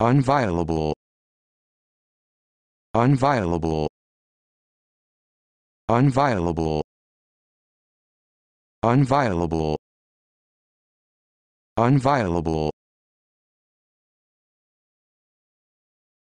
unviolable unviolable unviolable unviolable unviolable